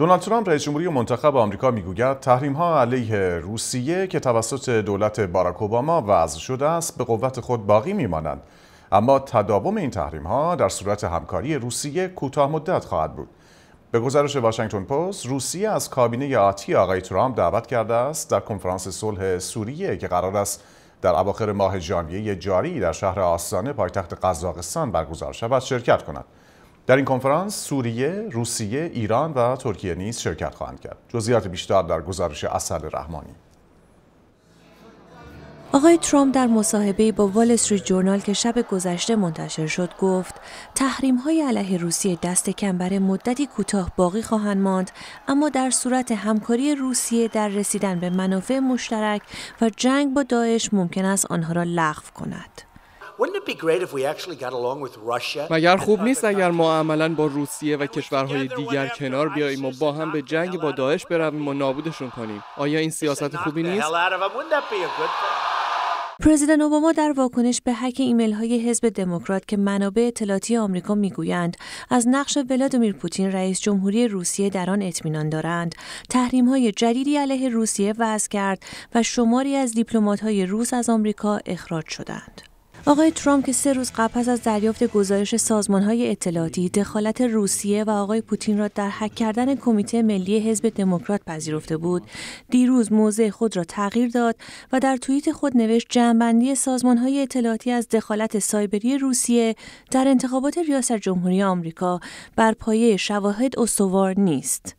دونالد ترامپ رئیس جمهوری منتخب آمریکا میگوید تحریم ها علیه روسیه که توسط دولت باراک اوباما وضع شده است به قوت خود باقی میمانند اما تداوم این تحریم ها در صورت همکاری روسیه کوتاه مدت خواهد بود به گزارش واشنگتن پست روسیه از کابینه آتی آقای ترامپ دعوت کرده است در کنفرانس صلح سوریه که قرار است در اواخر ماه ژانویه جاری در شهر آستانه پایتخت قزاقستان برگزار شود شرکت کند در این کنفرانس سوریه، روسیه، ایران و ترکیه نیز شرکت خواهند کرد. جزئیات بیشتر در گزارش اصل رحمانی. آقای ترامپ در مصاحبه با وال استریت جورنال که شب گذشته منتشر شد گفت تحریم های علیه روسیه دست کم برای مدتی کوتاه باقی خواهند ماند اما در صورت همکاری روسیه در رسیدن به منافع مشترک و جنگ با داعش ممکن است آنها را لغو کند مگر خوب نیست اگر ما عملا با روسیه و کشورهای دیگر کنار بیاییم و با هم به جنگ با داعش برویم و نابودشون کنیم آیا این سیاست خوبی نیست؟ پرزیدنت اوباما در واکنش به حک ایمیل های حزب دموکرات که منابع اطلاعاتی آمریکا میگویند از نقش ولادیمیر پوتین رئیس جمهوری روسیه در آن اطمینان دارند تحریم های جدیدی علیه روسیه وضع کرد و شماری از دیپلمات های روس از آمریکا اخراج شدند آقای ترامپ که سه روز قبل پس از دریافت گزارش های اطلاعاتی دخالت روسیه و آقای پوتین را در حک کردن کمیته ملی حزب دموکرات پذیرفته بود دیروز موضع خود را تغییر داد و در توییت خود نوشت سازمان های اطلاعاتی از دخالت سایبری روسیه در انتخابات ریاست جمهوری آمریکا بر پایه شواهد استوار نیست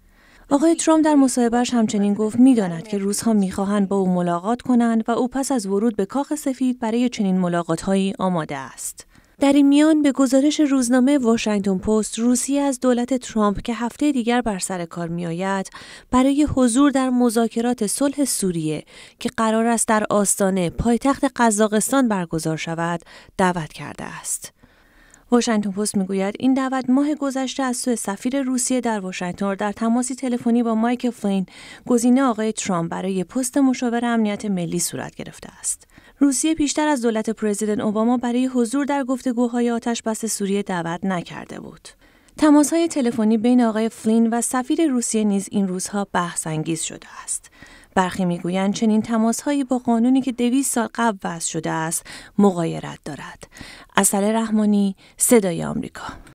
آقای ترامپ در مصاحبهش همچنین گفت میداند که روزها میخواهند با او ملاقات کنند و او پس از ورود به کاخ سفید برای چنین ملاقاتهایی آماده است. در این میان به گزارش روزنامه واشنگتن پست روسیه از دولت ترامپ که هفته دیگر بر سر کار میآید برای حضور در مذاکرات صلح سوریه که قرار است در آستانه پایتخت قزاقستان برگزار شود دعوت کرده است واشنگتن پست میگوید این دعوت ماه گذشته از سوی سفیر روسیه در واشنگتن در تماسی تلفنی با مایک فلین گزینه آقای ترامپ برای پست مشاور امنیت ملی صورت گرفته است روسیه بیشتر از دولت پرزیدنت اوباما برای حضور در گفتگوهای آتش بس سوریه دعوت نکرده بود. تماس های تلفنی بین آقای فلین و سفیر روسیه نیز این روزها بحث انگیز شده است. برخی میگویند چنین هایی با قانونی که دویست سال قبل وضع شده است مقایرت دارد. اصل رحمانی صدای آمریکا